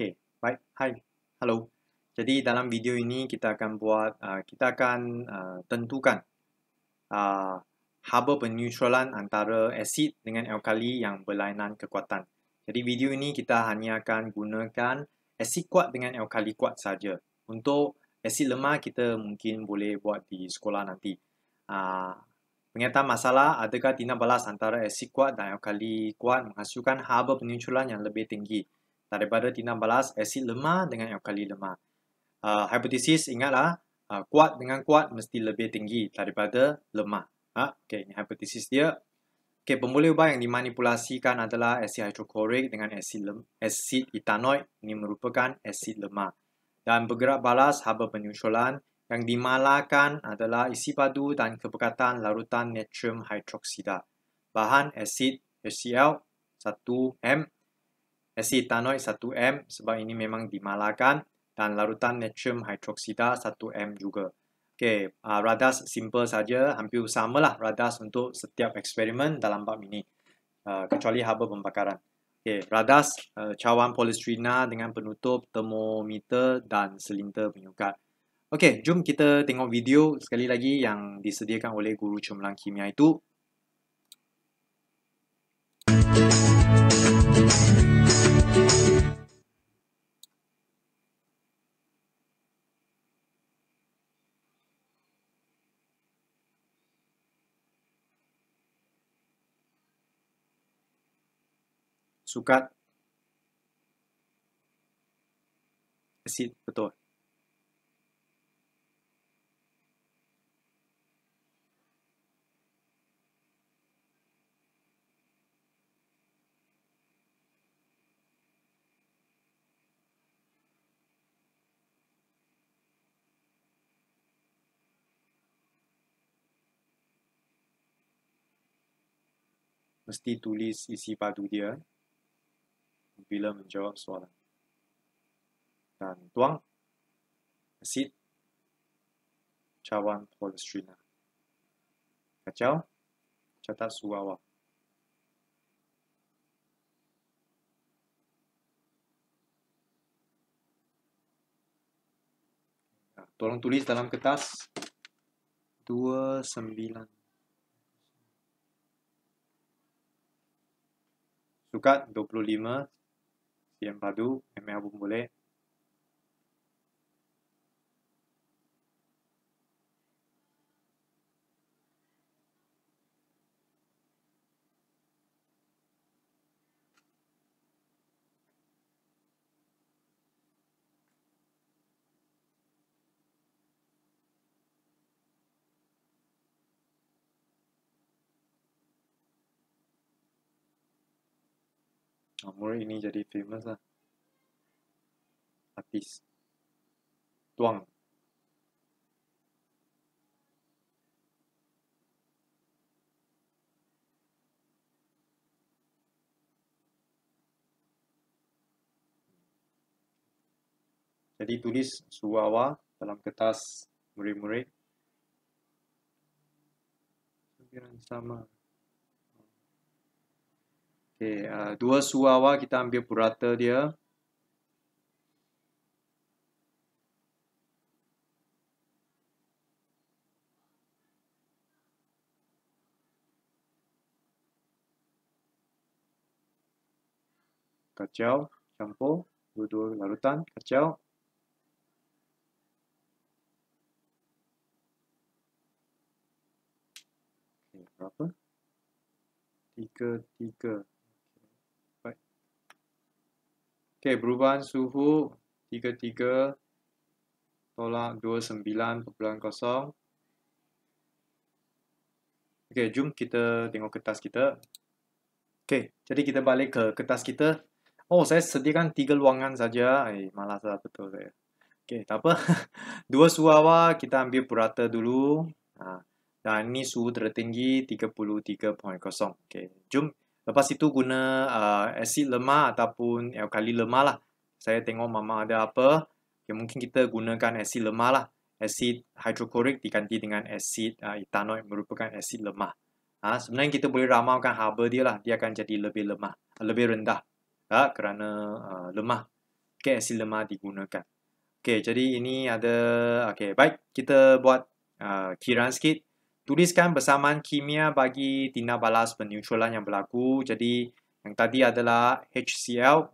Okay, baik. Hi. Hello. Jadi dalam video ini kita akan buat, uh, kita akan uh, tentukan uh, haba penutralan antara asid dengan alkali yang berlainan kekuatan. Jadi video ini kita hanya akan gunakan asid kuat dengan alkali kuat saja. Untuk asid lemah kita mungkin boleh buat di sekolah nanti. Uh, Pengertian masalah, adakah tindak balas antara asid kuat dan alkali kuat menghasilkan haba penunculan yang lebih tinggi? daripada T16 asid lemah dengan alkali lemah. Uh, hipotesis ingatlah uh, kuat dengan kuat mesti lebih tinggi daripada lemah. Ha? Ah, okay, ini hipotesis dia. Okay, pemboleh ubah yang dimanipulasikan adalah asid hidrochloric dengan asid lem, asid etanoid ini merupakan asid lemah. Dan bergerak balas haba penyusulan yang dimalakan adalah isi padu dan kepekatan larutan natrium hidroksida. Bahan asid HCl 1M Asid etanol 1M sebab ini memang dimalakan dan larutan natrium hidroksida 1M juga. Okay, uh, radas simple saja, hampir sama lah radas untuk setiap eksperimen dalam bab ini. Uh, kecuali haba pembakaran. Okay, radas, uh, cawan polistrina dengan penutup, termometer dan silinder penyukat. Okay, jom kita tengok video sekali lagi yang disediakan oleh guru cemerlang kimia itu. Thank you. sukat asid betul mesti tulis isi padu dia bila menjawab soalan. Dan tuang asid cawan polistrina. Kacau catat suhu awak. Tolong tulis dalam kertas 29 Sukat yang lalu memang pun boleh Oh, Murid ni jadi famous lah. Artis. Tuang. Jadi tulis suawa dalam kertas murid-murid. Sekiranya sama. Okay, uh, dua suar kita ambil purata dia. Kacau, campur, dua-dua larutan, kacau. Okay, berapa? Tiga, tiga. Okay, perubahan suhu 33 tolak 29.0. Okay, jom kita tengok kertas kita. Okay, jadi kita balik ke kertas kita. Oh, saya sediakan tiga luangan saja. Eh, malas lah betul saya. Okay, tak apa. Dua suhu awal kita ambil purata dulu. Ha. Dan ini suhu tertinggi 33.0. Okay, jom Lepas itu guna uh, asid lemah ataupun eh, alkali lemah lah. Saya tengok mama ada apa. Okay, ya mungkin kita gunakan asid lemah lah. Asid hidrokorik diganti dengan asid uh, ah, etanoid merupakan asid lemah. Ah, ha, sebenarnya kita boleh ramalkan haba dia lah. Dia akan jadi lebih lemah. lebih rendah. Ha, kerana uh, lemah. Okay, asid lemah digunakan. Okay, jadi ini ada... Okay, baik. Kita buat uh, kiran sikit. Tuliskan bersamaan kimia bagi tindak balas penyusulan yang berlaku. Jadi yang tadi adalah HCl.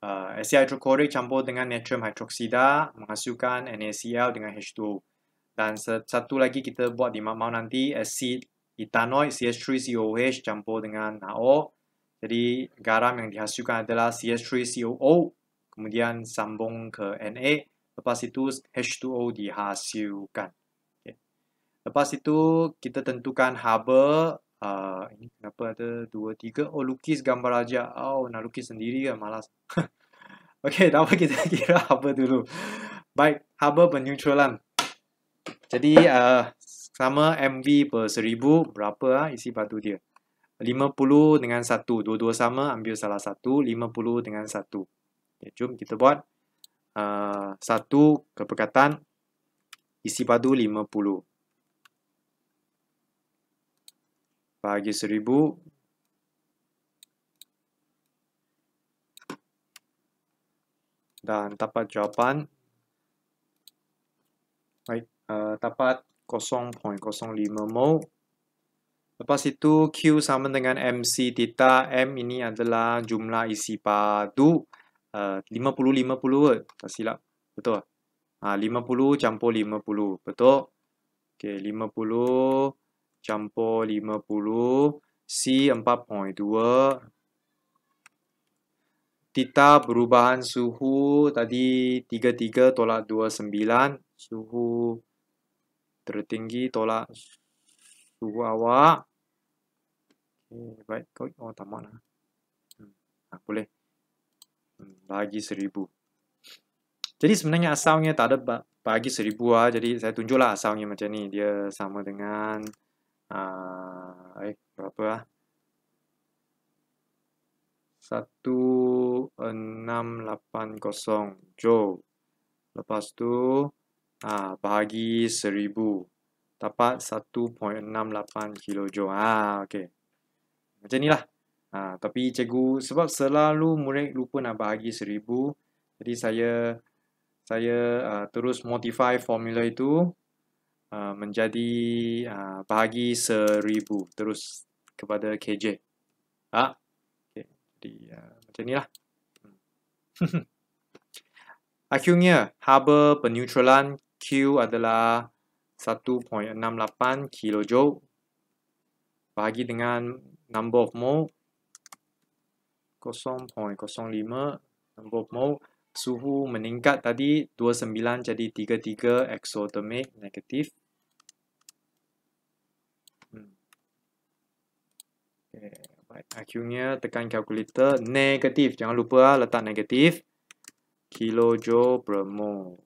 Uh, eh, Asia hidrokorik campur dengan natrium hidroksida menghasilkan NaCl dengan H2O. Dan satu lagi kita buat di mak-mau nanti, asid etanoid CH3COH campur dengan NaO. Jadi garam yang dihasilkan adalah CH3COO, kemudian sambung ke Na. Lepas itu H2O dihasilkan. Okay. Lepas itu kita tentukan haba. Uh, ini kenapa ada dua tiga? Oh lukis gambar aja. Oh nak lukis sendiri kan malas. Okey, dapat kita kira haba dulu. Baik, haba penutralan. Jadi uh, sama MV per seribu berapa uh, isi batu dia? 50 dengan 1. Dua-dua sama, ambil salah satu. 50 dengan 1. Okay, jom kita buat. Ah, satu keperkataan isi padu lima puluh bagi seribu dan tapat jawapan baik uh, dapat 0.05 mol lepas itu Q sama dengan MC theta M ini adalah jumlah isi padu Ah, uh, 50-50 kot. Tak ah, silap. Betul lah. Ha, 50 campur 50. Betul? Okay, 50 campur 50. C 4.2. Tita perubahan suhu tadi 33 tolak 29. Suhu tertinggi tolak suhu awak. Okay, baik. Oh, tamat lah. Hmm. Ha, boleh. Bagi seribu. Jadi sebenarnya asalnya tak ada bagi seribu lah. Jadi saya tunjuklah asalnya macam ni. Dia sama dengan... Uh, eh, berapa lah? Satu enam lapan kosong. Joe. Lepas tu, uh, bagi seribu. Dapat 1.68 jo Ah, okay. Macam ni lah. Ha, tapi cikgu sebab selalu murid lupa nak bagi seribu, jadi saya saya uh, terus modify formula itu uh, menjadi uh, ha, bahagi seribu terus kepada KJ. Ah, ha? okay. jadi uh, macam ni lah. Hmm. Akhirnya, haba penutralan Q adalah 1.68 kilojoule bahagi dengan number of mole 0.05 nombor mol suhu meningkat tadi 29 jadi 33 exothermic negatif hmm. okay. iq tekan kalkulator negatif jangan lupa lah, letak negatif kilojoule per mol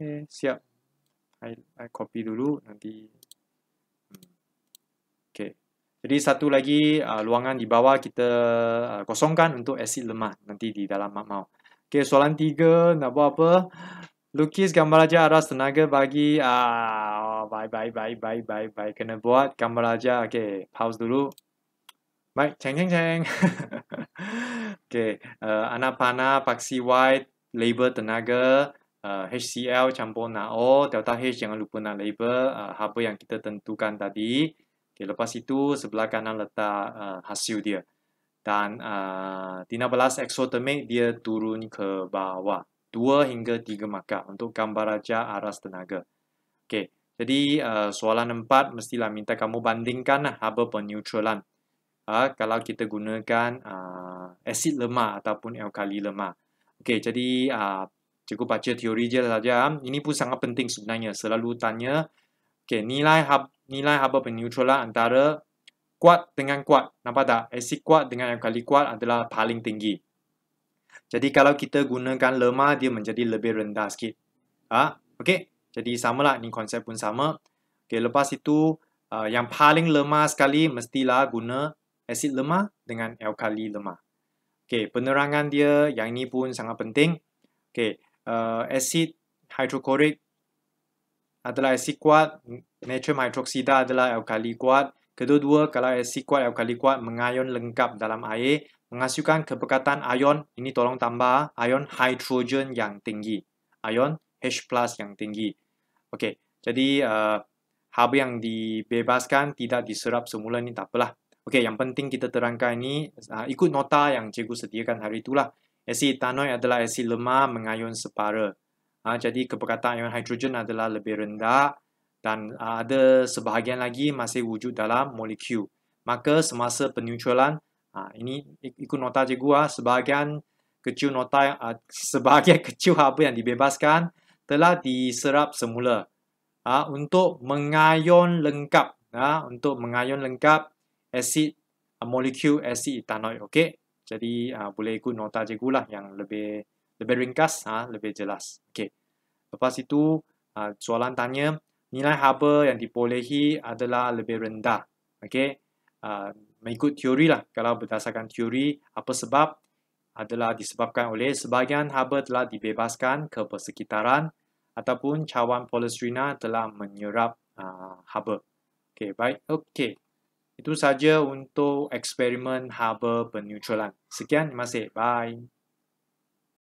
Okay, siap. I, I copy dulu nanti. Jadi satu lagi uh, luangan di bawah kita uh, kosongkan untuk asid lemah nanti di dalam makmau. Okey, soalan tiga nak buat apa? Lukis gambar raja aras tenaga bagi ah uh, bye bye bye bye bye bye kena buat gambar raja. Okey, pause dulu. Baik, ceng ceng ceng. Okey, uh, anak panah paksi white label tenaga uh, HCl campur NaO. O delta H jangan lupa nak label uh, apa yang kita tentukan tadi. Okay, lepas itu sebelah kanan letak uh, hasil dia. Dan uh, 13 exothermic dia turun ke bawah. dua hingga tiga maka untuk gambar raja aras tenaga. Okay. Jadi uh, soalan 4 mestilah minta kamu bandingkan lah haba penutralan. Uh, ah, kalau kita gunakan uh, asid lemah ataupun alkali lemah. Okay, jadi uh, cukup baca teori je saja. Ini pun sangat penting sebenarnya. Selalu tanya okay, nilai haba nilai haba penyucula antara kuat dengan kuat. Nampak tak? Asid kuat dengan yang kali kuat adalah paling tinggi. Jadi kalau kita gunakan lemah, dia menjadi lebih rendah sikit. Ha? Okey? Jadi sama lah. Ini konsep pun sama. Okey, lepas itu, uh, yang paling lemah sekali mestilah guna asid lemah dengan alkali lemah. Okey, penerangan dia yang ini pun sangat penting. Okey, uh, asid hidrokorik adalah asid kuat, hmm. natrium hidroksida adalah alkali kuat. Kedua-dua, kalau asid kuat, alkali kuat mengayon lengkap dalam air, menghasilkan kepekatan ion, ini tolong tambah, ion hidrogen yang tinggi. Ion H plus yang tinggi. Okey, jadi uh, haba yang dibebaskan tidak diserap semula ni tak apalah. Okey, yang penting kita terangkan ini uh, eh, ikut nota yang cikgu sediakan hari itulah. Asid etanoid adalah asid lemah mengayun separuh. Ha, jadi kepekatan ion hidrogen adalah lebih rendah dan ha, ada sebahagian lagi masih wujud dalam molekul. Maka semasa penyucualan, ha, ah, ini ikut nota cikgu ha, sebahagian kecil nota yang, sebahagian kecil apa yang dibebaskan telah diserap semula. Ha, untuk mengayon lengkap, ha, untuk mengayon lengkap asid ha, molekul asid etanoid. Okay? Jadi ha, boleh ikut nota cikgu lah yang lebih lebih ringkas, ha, lebih jelas. Okey. Lepas itu, ha, soalan tanya, nilai haba yang dipolehi adalah lebih rendah. Okey. Ha, mengikut teori lah. Kalau berdasarkan teori, apa sebab? Adalah disebabkan oleh sebahagian haba telah dibebaskan ke persekitaran ataupun cawan polistrina telah menyerap ha, haba. Okey, baik. Okey. Itu saja untuk eksperimen haba penutralan. Sekian, terima kasih. Bye.